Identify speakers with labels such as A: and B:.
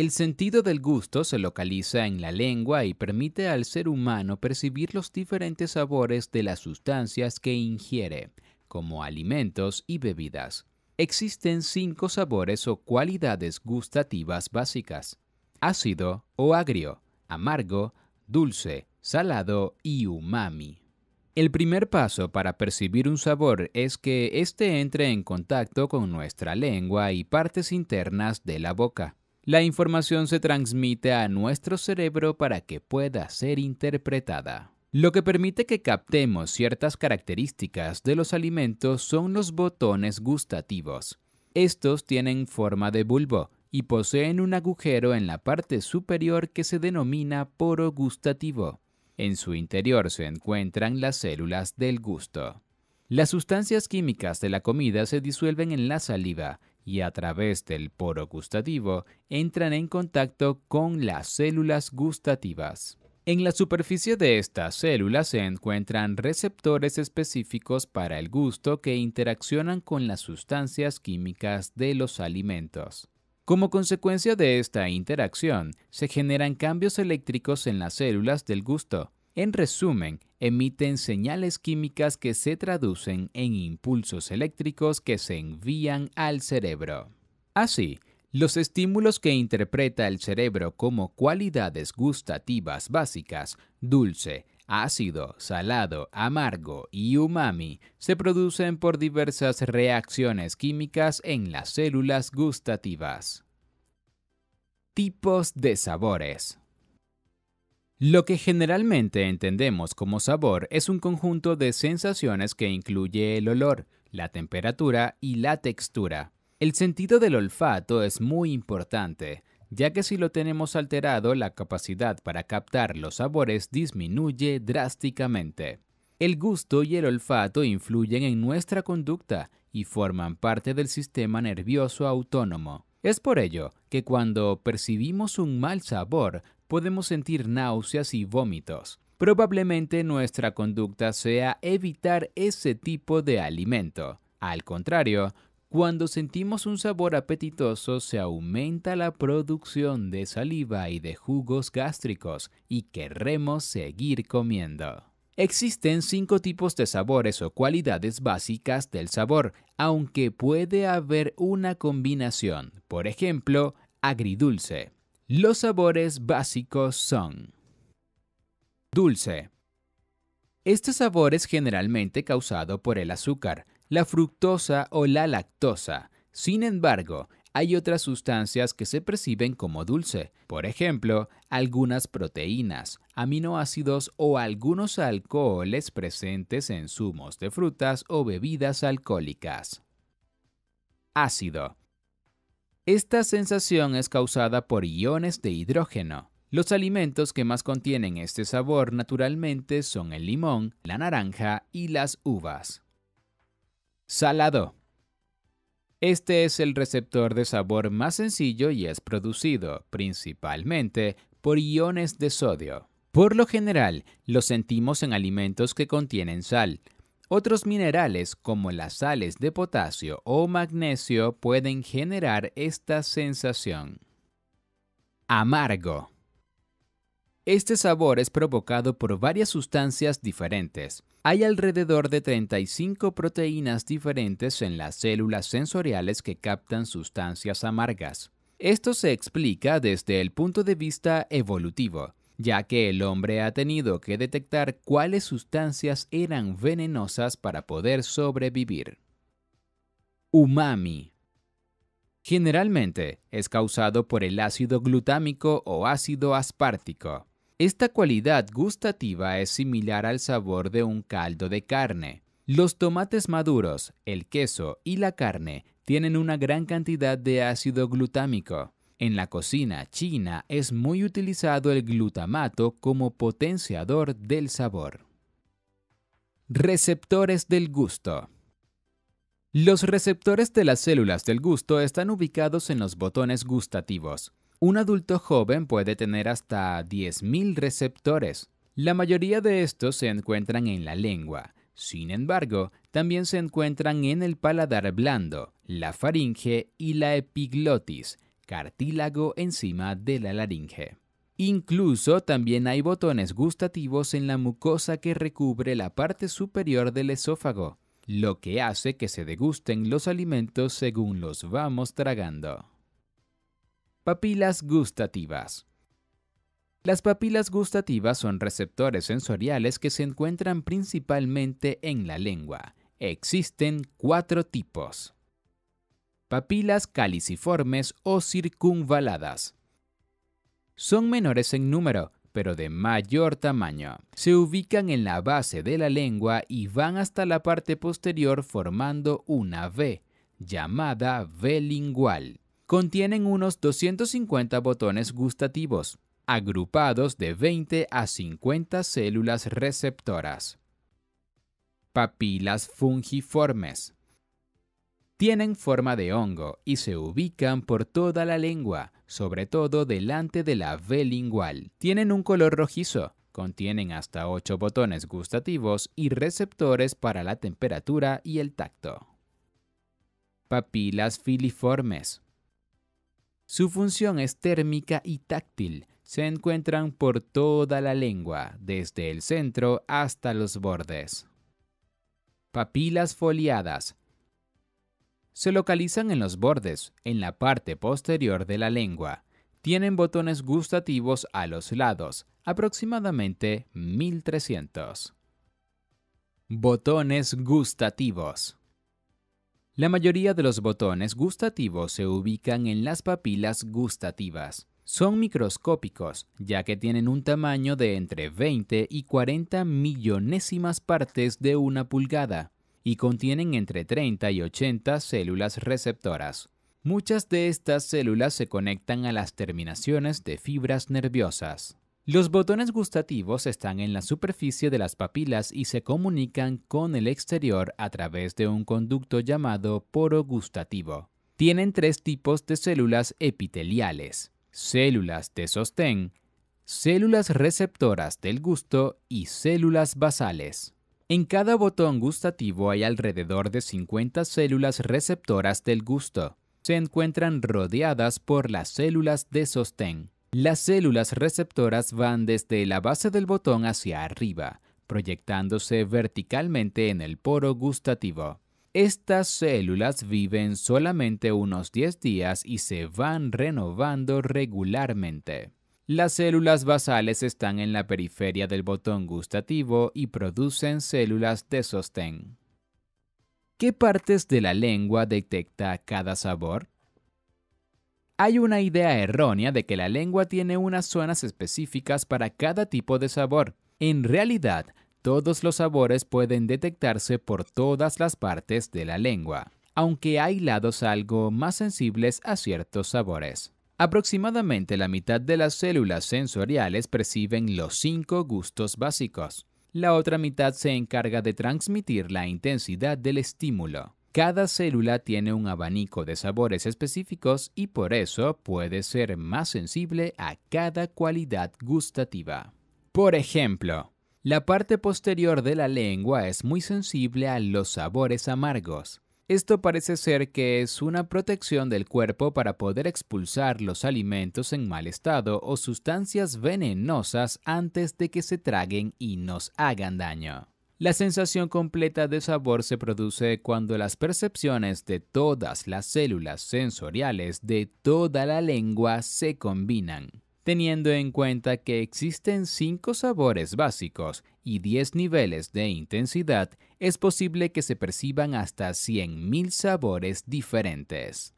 A: El sentido del gusto se localiza en la lengua y permite al ser humano percibir los diferentes sabores de las sustancias que ingiere, como alimentos y bebidas. Existen cinco sabores o cualidades gustativas básicas. Ácido o agrio, amargo, dulce, salado y umami. El primer paso para percibir un sabor es que éste entre en contacto con nuestra lengua y partes internas de la boca. La información se transmite a nuestro cerebro para que pueda ser interpretada. Lo que permite que captemos ciertas características de los alimentos son los botones gustativos. Estos tienen forma de bulbo y poseen un agujero en la parte superior que se denomina poro gustativo. En su interior se encuentran las células del gusto. Las sustancias químicas de la comida se disuelven en la saliva y a través del poro gustativo entran en contacto con las células gustativas. En la superficie de estas células se encuentran receptores específicos para el gusto que interaccionan con las sustancias químicas de los alimentos. Como consecuencia de esta interacción, se generan cambios eléctricos en las células del gusto, en resumen, emiten señales químicas que se traducen en impulsos eléctricos que se envían al cerebro. Así, los estímulos que interpreta el cerebro como cualidades gustativas básicas, dulce, ácido, salado, amargo y umami, se producen por diversas reacciones químicas en las células gustativas. Tipos de sabores. Lo que generalmente entendemos como sabor es un conjunto de sensaciones que incluye el olor, la temperatura y la textura. El sentido del olfato es muy importante, ya que si lo tenemos alterado la capacidad para captar los sabores disminuye drásticamente. El gusto y el olfato influyen en nuestra conducta y forman parte del sistema nervioso autónomo. Es por ello que cuando percibimos un mal sabor podemos sentir náuseas y vómitos. Probablemente nuestra conducta sea evitar ese tipo de alimento. Al contrario, cuando sentimos un sabor apetitoso se aumenta la producción de saliva y de jugos gástricos y querremos seguir comiendo. Existen cinco tipos de sabores o cualidades básicas del sabor, aunque puede haber una combinación, por ejemplo, agridulce. Los sabores básicos son Dulce. Este sabor es generalmente causado por el azúcar, la fructosa o la lactosa. Sin embargo, hay otras sustancias que se perciben como dulce, por ejemplo, algunas proteínas, aminoácidos o algunos alcoholes presentes en zumos de frutas o bebidas alcohólicas. Ácido. Esta sensación es causada por iones de hidrógeno. Los alimentos que más contienen este sabor naturalmente son el limón, la naranja y las uvas. Salado. Este es el receptor de sabor más sencillo y es producido, principalmente, por iones de sodio. Por lo general, lo sentimos en alimentos que contienen sal. Otros minerales, como las sales de potasio o magnesio, pueden generar esta sensación. Amargo. Este sabor es provocado por varias sustancias diferentes. Hay alrededor de 35 proteínas diferentes en las células sensoriales que captan sustancias amargas. Esto se explica desde el punto de vista evolutivo, ya que el hombre ha tenido que detectar cuáles sustancias eran venenosas para poder sobrevivir. Umami Generalmente es causado por el ácido glutámico o ácido aspártico. Esta cualidad gustativa es similar al sabor de un caldo de carne. Los tomates maduros, el queso y la carne tienen una gran cantidad de ácido glutámico. En la cocina china es muy utilizado el glutamato como potenciador del sabor. Receptores del gusto. Los receptores de las células del gusto están ubicados en los botones gustativos. Un adulto joven puede tener hasta 10.000 receptores. La mayoría de estos se encuentran en la lengua. Sin embargo, también se encuentran en el paladar blando, la faringe y la epiglotis, cartílago encima de la laringe. Incluso también hay botones gustativos en la mucosa que recubre la parte superior del esófago, lo que hace que se degusten los alimentos según los vamos tragando. Papilas gustativas. Las papilas gustativas son receptores sensoriales que se encuentran principalmente en la lengua. Existen cuatro tipos. Papilas caliciformes o circunvaladas. Son menores en número, pero de mayor tamaño. Se ubican en la base de la lengua y van hasta la parte posterior formando una V, llamada V lingual contienen unos 250 botones gustativos, agrupados de 20 a 50 células receptoras. Papilas fungiformes. Tienen forma de hongo y se ubican por toda la lengua, sobre todo delante de la V lingual. Tienen un color rojizo, contienen hasta 8 botones gustativos y receptores para la temperatura y el tacto. Papilas filiformes. Su función es térmica y táctil. Se encuentran por toda la lengua, desde el centro hasta los bordes. Papilas foliadas. Se localizan en los bordes, en la parte posterior de la lengua. Tienen botones gustativos a los lados, aproximadamente 1300. Botones gustativos. La mayoría de los botones gustativos se ubican en las papilas gustativas. Son microscópicos, ya que tienen un tamaño de entre 20 y 40 millonésimas partes de una pulgada, y contienen entre 30 y 80 células receptoras. Muchas de estas células se conectan a las terminaciones de fibras nerviosas. Los botones gustativos están en la superficie de las papilas y se comunican con el exterior a través de un conducto llamado poro gustativo. Tienen tres tipos de células epiteliales, células de sostén, células receptoras del gusto y células basales. En cada botón gustativo hay alrededor de 50 células receptoras del gusto. Se encuentran rodeadas por las células de sostén. Las células receptoras van desde la base del botón hacia arriba, proyectándose verticalmente en el poro gustativo. Estas células viven solamente unos 10 días y se van renovando regularmente. Las células basales están en la periferia del botón gustativo y producen células de sostén. ¿Qué partes de la lengua detecta cada sabor? Hay una idea errónea de que la lengua tiene unas zonas específicas para cada tipo de sabor. En realidad, todos los sabores pueden detectarse por todas las partes de la lengua, aunque hay lados algo más sensibles a ciertos sabores. Aproximadamente la mitad de las células sensoriales perciben los cinco gustos básicos. La otra mitad se encarga de transmitir la intensidad del estímulo. Cada célula tiene un abanico de sabores específicos y por eso puede ser más sensible a cada cualidad gustativa. Por ejemplo, la parte posterior de la lengua es muy sensible a los sabores amargos. Esto parece ser que es una protección del cuerpo para poder expulsar los alimentos en mal estado o sustancias venenosas antes de que se traguen y nos hagan daño. La sensación completa de sabor se produce cuando las percepciones de todas las células sensoriales de toda la lengua se combinan teniendo en cuenta que existen cinco sabores básicos y 10 niveles de intensidad, es posible que se perciban hasta 100.000 sabores diferentes.